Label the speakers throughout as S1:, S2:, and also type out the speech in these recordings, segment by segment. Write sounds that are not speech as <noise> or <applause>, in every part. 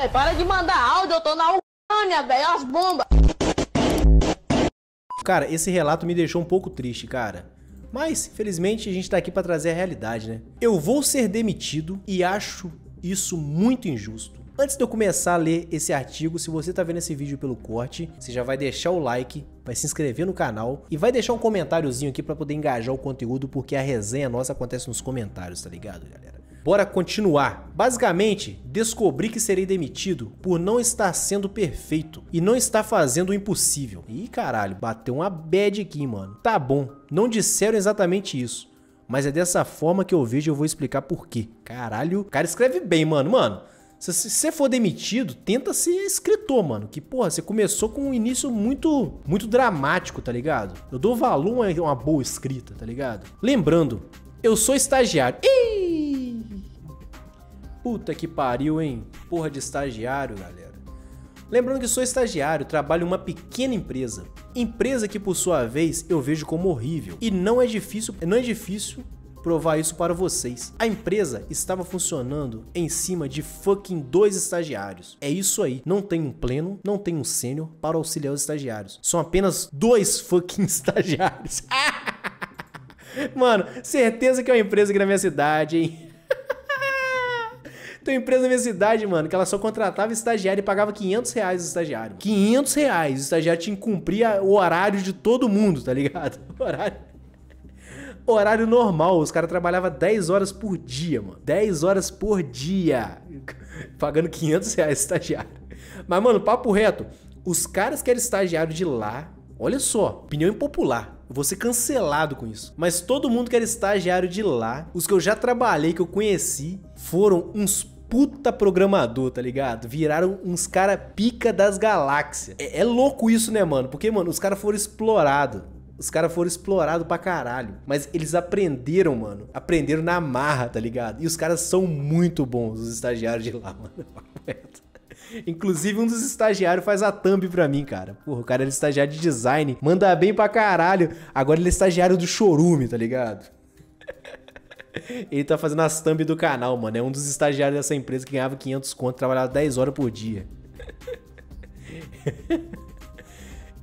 S1: Ei, é, para de mandar áudio, eu tô na Ucrânia, velho, as bombas. Cara, esse relato me deixou um pouco triste, cara. Mas, felizmente, a gente tá aqui para trazer a realidade, né? Eu vou ser demitido e acho isso muito injusto. Antes de eu começar a ler esse artigo, se você está vendo esse vídeo pelo corte, você já vai deixar o like, vai se inscrever no canal e vai deixar um comentáriozinho aqui para poder engajar o conteúdo, porque a resenha nossa acontece nos comentários, tá ligado, galera? Bora continuar. Basicamente, descobri que serei demitido por não estar sendo perfeito e não estar fazendo o impossível. Ih, caralho, bateu uma bad aqui, mano. Tá bom, não disseram exatamente isso, mas é dessa forma que eu vejo e eu vou explicar por quê. Caralho, o cara escreve bem, mano. Mano, se você for demitido, tenta ser escritor, mano. Que, porra, você começou com um início muito muito dramático, tá ligado? Eu dou valor a uma boa escrita, tá ligado? Lembrando, eu sou estagiário. Ih! Puta que pariu, hein? Porra de estagiário, galera. Lembrando que sou estagiário, trabalho em uma pequena empresa. Empresa que, por sua vez, eu vejo como horrível. E não é difícil, não é difícil provar isso para vocês. A empresa estava funcionando em cima de fucking dois estagiários. É isso aí. Não tem um pleno, não tem um sênior para auxiliar os estagiários. São apenas dois fucking <laughs> estagiários. <laughs> Mano, certeza que é uma empresa aqui na minha cidade, hein? <laughs> Tem uma empresa na minha cidade, mano, que ela só contratava estagiário e pagava 500 reais o estagiário. 500 reais. O estagiário tinha que cumprir o horário de todo mundo, tá ligado? O horário horário normal. Os caras trabalhavam 10 horas por dia, mano. 10 horas por dia. <laughs> Pagando 500 reais estagiário. Mas, mano, papo reto. Os caras que eram estagiário de lá, olha só, opinião impopular. vou ser cancelado com isso. Mas todo mundo que era estagiário de lá, os que eu já trabalhei, que eu conheci, foram uns puta programador, tá ligado? Viraram uns cara pica das galáxias. É, é louco isso, né, mano? Porque, mano, os caras foram explorados. Os caras foram explorados pra caralho. Mas eles aprenderam, mano. Aprenderam na marra, tá ligado? E os caras são muito bons, os estagiários de lá, <laughs> mano. Inclusive, um dos estagiários faz a thumb pra mim, cara. Porra, o cara é estagiário de design, manda bem pra caralho. Agora ele é estagiário do chorume, tá ligado? <laughs> ele tá fazendo as thumb do canal, mano. É um dos estagiários dessa empresa que ganhava 500 conto, trabalhava 10 horas por dia. <laughs>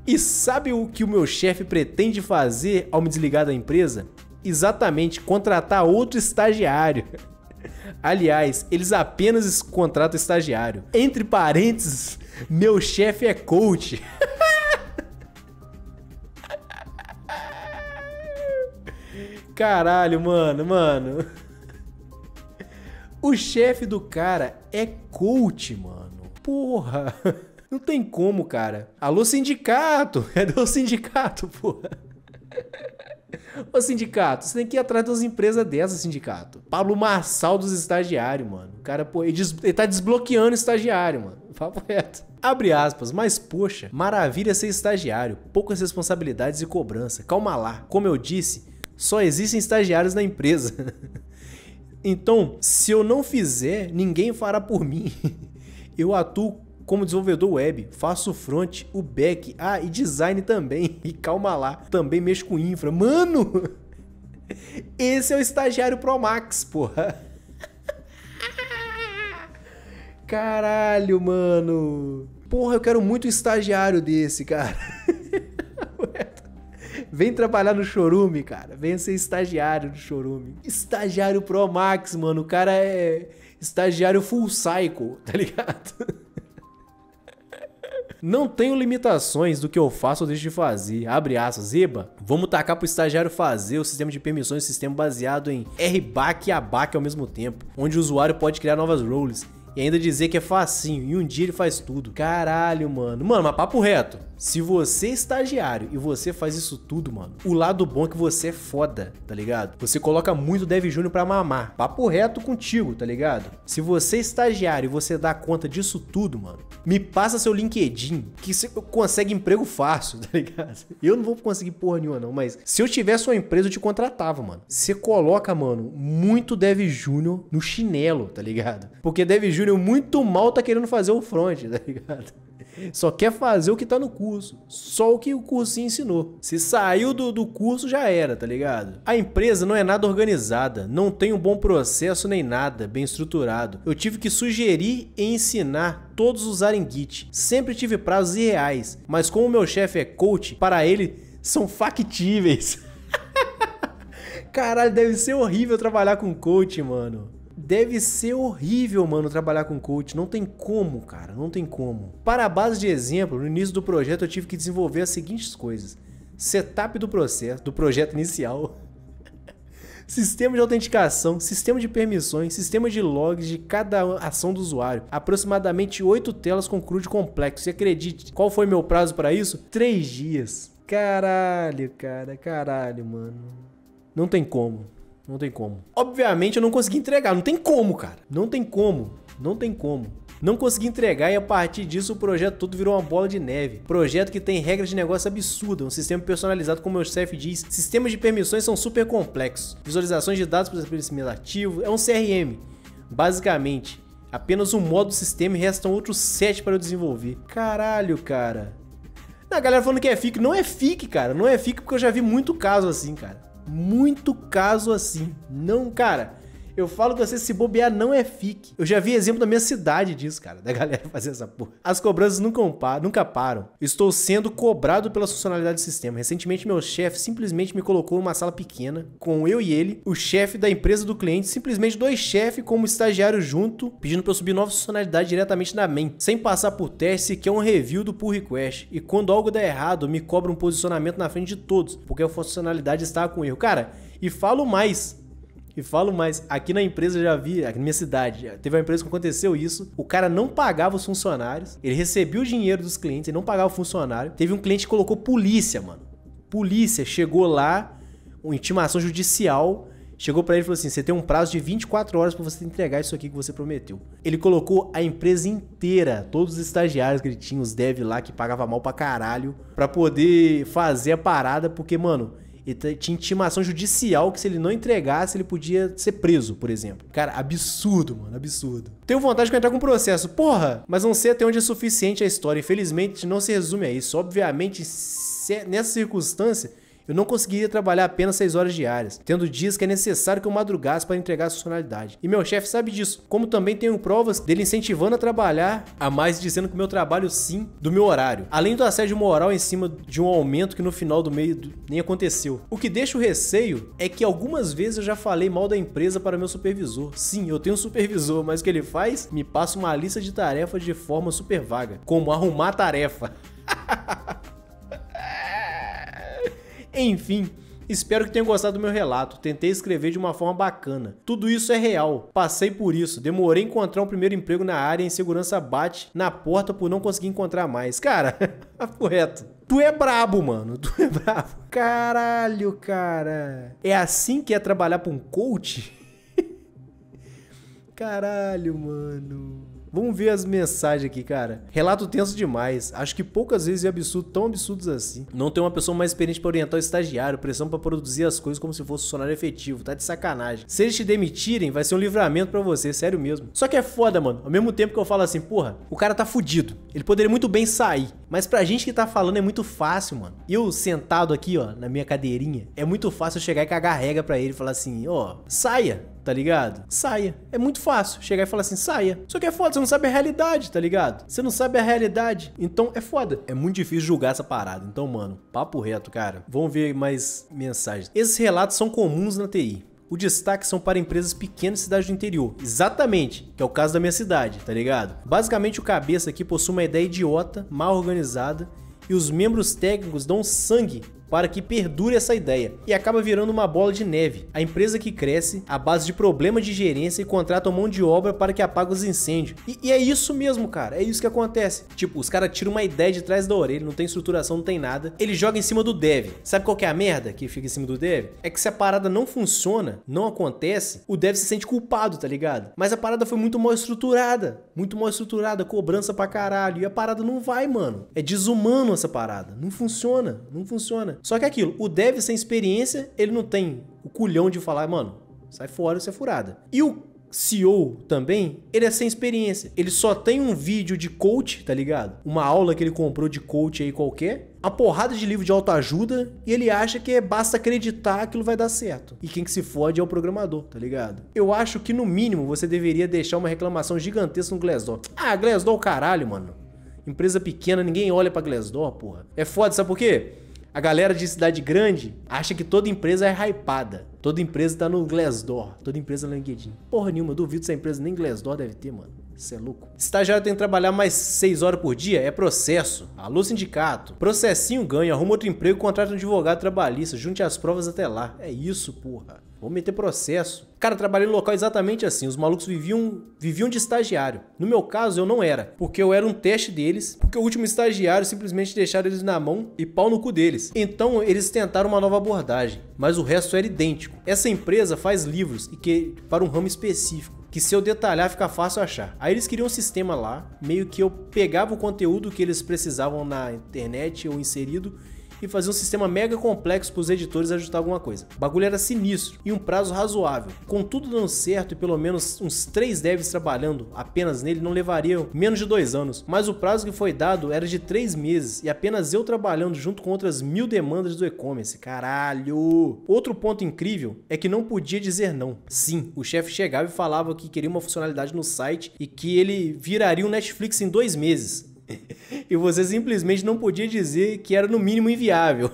S1: E sabe o que o meu chefe pretende fazer ao me desligar da empresa? Exatamente, contratar outro estagiário. <laughs> Aliás, eles apenas contratam estagiário. Entre parênteses, meu chefe é coach. <laughs> Caralho, mano, mano. <laughs> O chefe do cara é coach, mano. Porra. Não tem como, cara. Alô, sindicato! <laughs> É do sindicato, porra. Ô, sindicato, você tem que ir atrás das empresas dessa, sindicato. Pablo Marçal dos estagiários, mano. O cara, pô, ele, des ele tá desbloqueando estagiário, mano. Papo <laughs> reto. Abre aspas, mas poxa, maravilha ser estagiário. Poucas responsabilidades e cobrança. Calma lá. Como eu disse, só existem estagiários na empresa. <laughs> então, se eu não fizer, ninguém fará por mim. Eu atuo como desenvolvedor web, faço front, o back, ah, e design também. <laughs> E calma lá, também mexo com infra. Mano! <laughs> Esse é o estagiário Pro Max, porra. <laughs> Caralho, mano. Porra, eu quero muito um estagiário desse, cara. Vem trabalhar no Chorume, cara. Vem ser estagiário do Chorume. Estagiário Pro Max, mano. O cara é estagiário full cycle, tá ligado? Não tenho limitações do que eu faço ou deixo de fazer. Abre aspas. Eba, vamos tacar pro estagiário fazer o sistema de permissões, sistema baseado em RBAC e ABAC ao mesmo tempo, onde o usuário pode criar novas roles e ainda dizer que é facinho e um dia ele faz tudo. Caralho, mano. Mano, mas papo reto. Se você é estagiário e você faz isso tudo, mano, o lado bom é que você é foda, tá ligado? Você coloca muito Dev Júnior pra mamar. Papo reto contigo, tá ligado? Se você é estagiário e você dá conta disso tudo, mano, me passa seu LinkedIn, que você consegue emprego fácil, <laughs> tá ligado? Eu não vou conseguir porra nenhuma, não, mas se eu tivesse uma empresa, eu te contratava, mano. Você coloca, mano, muito Dev Júnior no chinelo, tá ligado? Porque Dev Júnior Júnior muito mal tá querendo fazer o front, tá ligado? Só quer fazer o que tá no curso. Só o que o cursinho ensinou. Se saiu do, do curso, já era, tá ligado? A empresa não é nada organizada, não tem um bom processo nem nada bem estruturado. Eu tive que sugerir e ensinar todos usarem Git. Sempre tive prazos irreais, mas como meu chefe é coach, para ele são factíveis. <laughs> Caralho, deve ser horrível trabalhar com coach, mano. Deve ser horrível, mano, trabalhar com coach. Não tem como, cara. Não tem como. Para a base de exemplo, no início do projeto eu tive que desenvolver as seguintes coisas: setup do processo, do projeto inicial, <laughs> sistema de autenticação, sistema de permissões, sistema de logs de cada ação do usuário, aproximadamente 8 telas com CRUD complexo. E acredite, qual foi meu prazo para isso? 3 dias. Caralho, cara, caralho, mano. Não tem como. Não tem como. Obviamente eu não consegui entregar. Não tem como, cara. Não tem como. Não tem como. Não consegui entregar e a partir disso o projeto todo virou uma bola de neve. Projeto que tem regras de negócio absurdas, um sistema personalizado, como meu chefe diz. Sistemas de permissões são super complexos. Visualizações de dados para estabelecimento ativo. É um CRM. Basicamente, apenas um modo do sistema e restam outros sete para eu desenvolver. Caralho, cara. A galera falando que é FIC. Não é FIC, cara. Não é FIC porque eu já vi muito caso assim, cara muito caso assim. Não, cara. Eu falo que você se bobear não é FIC. Eu já vi exemplo da minha cidade disso, cara, da <laughs> galera fazer essa porra. As cobranças nunca, nunca param. Estou sendo cobrado pela funcionalidade do sistema. Recentemente, meu chefe simplesmente me colocou numa sala pequena com eu e ele, o chefe da empresa do cliente, simplesmente dois chefes como estagiário junto, pedindo para eu subir nova funcionalidade diretamente na main, sem passar por teste, que é um review do pull request. E quando algo dá errado, me cobra um posicionamento na frente de todos, porque a funcionalidade está com erro. Cara, e falo mais, e falo mais, aqui na empresa já vi, aqui na minha cidade, teve uma empresa que aconteceu isso, o cara não pagava os funcionários, ele recebia o dinheiro dos clientes e não pagava o funcionário. Teve um cliente que colocou polícia, mano. Polícia chegou lá, uma intimação judicial, chegou para ele e falou assim: "Você tem um prazo de 24 horas para você entregar isso aqui que você prometeu". Ele colocou a empresa inteira, todos os estagiários gritinhos, dev lá que pagava mal pra caralho, para poder fazer a parada, porque mano, e tinha intimação judicial que se ele não entregasse, ele podia ser preso, por exemplo. Cara, absurdo, mano, absurdo. Tenho vontade de entrar com um processo, porra, mas não sei até onde é suficiente a história. Infelizmente, não se resume a isso. Obviamente, é nessa circunstância, eu não conseguiria trabalhar apenas 6 horas diárias, tendo dias que é necessário que eu madrugasse para entregar a funcionalidade. E meu chefe sabe disso, como também tenho provas dele incentivando a trabalhar a mais, dizendo que meu trabalho sim do meu horário. Além do assédio moral em cima de um aumento que no final do meio do... nem aconteceu. O que deixa o receio é que algumas vezes eu já falei mal da empresa para meu supervisor. Sim, eu tenho um supervisor, mas o que ele faz? Me passa uma lista de tarefas de forma super vaga, como arrumar tarefa. <laughs> Enfim. Espero que tenham gostado do meu relato. Tentei escrever de uma forma bacana. Tudo isso é real. Passei por isso. Demorei a encontrar um primeiro emprego na área e a insegurança bate na porta por não conseguir encontrar mais. Cara, correto. <laughs> Tu é brabo, mano. Tu é brabo. Caralho, cara. É assim que é trabalhar pra um coach? Caralho, mano. Vamos ver as mensagens aqui, cara. Relato tenso demais. Acho que poucas vezes é absurdo, tão absurdos assim. Não tem uma pessoa mais experiente para orientar o estagiário, pressão para produzir as coisas como se fosse funcionário efetivo. Tá de sacanagem. Se eles te demitirem, vai ser um livramento para você, sério mesmo. Só que é foda, mano. Ao mesmo tempo que eu falo assim, porra, o cara tá fudido. Ele poderia muito bem sair. Mas pra gente que tá falando é muito fácil, mano. Eu sentado aqui, ó, na minha cadeirinha, é muito fácil chegar e cagar regra pra ele e falar assim, ó, oh, saia, tá ligado? Saia. É muito fácil chegar e falar assim, saia. Só que é foda, você não sabe a realidade, tá ligado? Você não sabe a realidade. Então é foda. É muito difícil julgar essa parada. Então, mano, papo reto, cara. Vamos ver mais mensagens. Esses relatos são comuns na TI o destaque são para empresas pequenas e cidades do interior. Exatamente, que é o caso da minha cidade, tá ligado? Basicamente, o cabeça aqui possui uma ideia idiota, mal organizada, e os membros técnicos dão sangue para que perdure essa ideia e acaba virando uma bola de neve. A empresa que cresce à base de problemas de gerência e contrata mão de obra para que apague os incêndios. E, e é isso mesmo, cara. É isso que acontece. Tipo, os caras tiram uma ideia de trás da orelha, não tem estruturação, não tem nada. Ele joga em cima do dev. Sabe qual que é a merda que fica em cima do dev? É que se a parada não funciona, não acontece, o dev se sente culpado, tá ligado? Mas a parada foi muito mal estruturada. Muito mal estruturada, cobrança pra caralho. E a parada não vai, mano. É desumano essa parada. Não funciona. Não funciona. Só que é aquilo, o dev sem experiência, ele não tem o culhão de falar, mano, sai fora, você é furada. E o CEO também, ele é sem experiência. Ele só tem um vídeo de coach, tá ligado? Uma aula que ele comprou de coach aí qualquer, a porrada de livro de autoajuda e ele acha que é basta acreditar que aquilo vai dar certo. E quem que se fode é o programador, tá ligado? Eu acho que no mínimo você deveria deixar uma reclamação gigantesca no Glassdoor. Ah, Glassdoor é o caralho, mano. Empresa pequena, ninguém olha pra Glassdoor, porra. É foda, sabe por quê? A galera de cidade grande acha que toda empresa é hypada. Toda empresa tá no Glassdoor. Toda empresa no LinkedIn. Porra nenhuma, duvido se a empresa nem Glassdoor deve ter, mano. Você é louco. Estagiário tem que trabalhar mais 6 horas por dia? É processo. Alô, sindicato. Processinho ganha, arruma outro emprego, contrata um advogado trabalhista, junte as provas até lá. É isso, porra. Vou meter processo. Cara, trabalhei no local exatamente assim. Os malucos viviam, viviam de estagiário. No meu caso, eu não era, porque eu era um teste deles, porque o último estagiário simplesmente deixaram eles na mão e pau no cu deles. Então, eles tentaram uma nova abordagem, mas o resto era idêntico. Essa empresa faz livros e que para um ramo específico que se eu detalhar fica fácil achar. Aí eles queriam um sistema lá, meio que eu pegava o conteúdo que eles precisavam na internet ou inserido e fazer um sistema mega complexo para os editores ajustar alguma coisa. O bagulho era sinistro e um prazo razoável. Com tudo dando certo e pelo menos uns três devs trabalhando apenas nele não levaria menos de dois anos, mas o prazo que foi dado era de três meses e apenas eu trabalhando junto com outras mil demandas do e-commerce. Caralho! Outro ponto incrível é que não podia dizer não. Sim, o chefe chegava e falava que queria uma funcionalidade no site e que ele viraria um Netflix em dois meses. <laughs> e você simplesmente não podia dizer que era no mínimo inviável.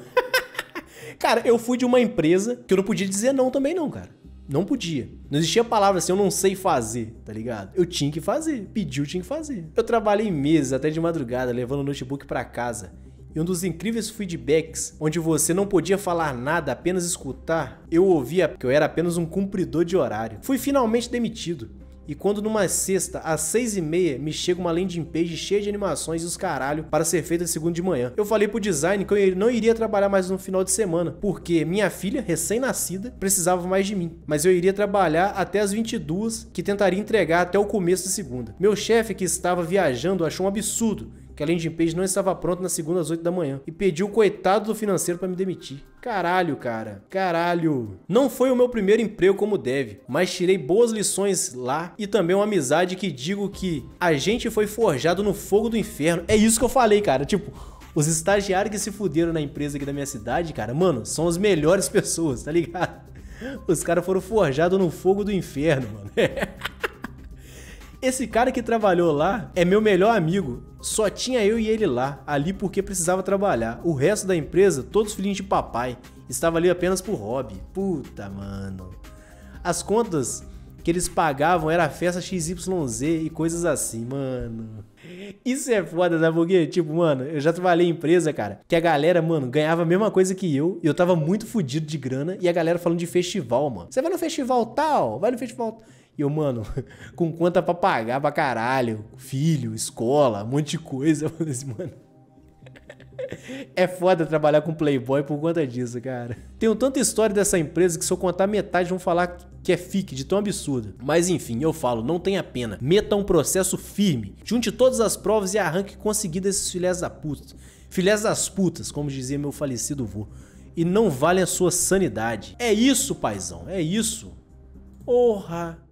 S1: <laughs> cara, eu fui de uma empresa que eu não podia dizer não também não, cara. Não podia. Não existia palavra assim, eu não sei fazer, tá ligado? Eu tinha que fazer. Pediu, tinha que fazer. Eu trabalhei meses até de madrugada levando o notebook para casa. E um dos incríveis feedbacks, onde você não podia falar nada, apenas escutar, eu ouvia que eu era apenas um cumpridor de horário. Fui finalmente demitido. E quando numa sexta, às seis e meia, me chega uma landing page cheia de animações e os caralho para ser feita segunda de manhã. Eu falei pro design que eu não iria trabalhar mais no final de semana, porque minha filha, recém-nascida, precisava mais de mim. Mas eu iria trabalhar até as 22, que tentaria entregar até o começo de segunda. Meu chefe, que estava viajando, achou um absurdo que a landing page não estava pronta na segunda às 8 da manhã e pediu o coitado do financeiro para me demitir. Caralho, cara. Caralho. Não foi o meu primeiro emprego como deve, mas tirei boas lições lá e também uma amizade que digo que a gente foi forjado no fogo do inferno. É isso que eu falei, cara. Tipo, os estagiários que se fuderam na empresa aqui da minha cidade, cara, mano, são as melhores <laughs> pessoas, tá ligado? Os caras foram forjados no fogo do inferno, mano. É. <laughs> Esse cara que trabalhou lá é meu melhor amigo. Só tinha eu e ele lá, ali porque precisava trabalhar. O resto da empresa, todos filhinhos de papai. Estava ali apenas por hobby. Puta, mano. As contas que eles pagavam era a festa XYZ e coisas assim, mano. Isso é foda, sabe né? por quê? Tipo, mano, eu já trabalhei em empresa, cara, que a galera, mano, ganhava a mesma coisa que eu, e eu tava muito fodido de grana, e a galera falando de festival, mano. Você vai no festival tal, vai no festival tal. E eu, mano, <laughs> com conta pra pagar pra caralho, filho, escola, um monte de coisa. <laughs> Eu falei assim, mano. É foda trabalhar com Playboy por conta disso, cara. Tenho tanta história dessa empresa que se eu contar metade vão falar que é fique de tão absurdo. Mas enfim, eu falo, não tenha pena. Meta um processo firme. Junte todas as provas e arranque conseguido esses filés da puta. Filés das putas, como dizia meu falecido vô. E não vale a sua sanidade. É isso, paizão, é isso. Porra!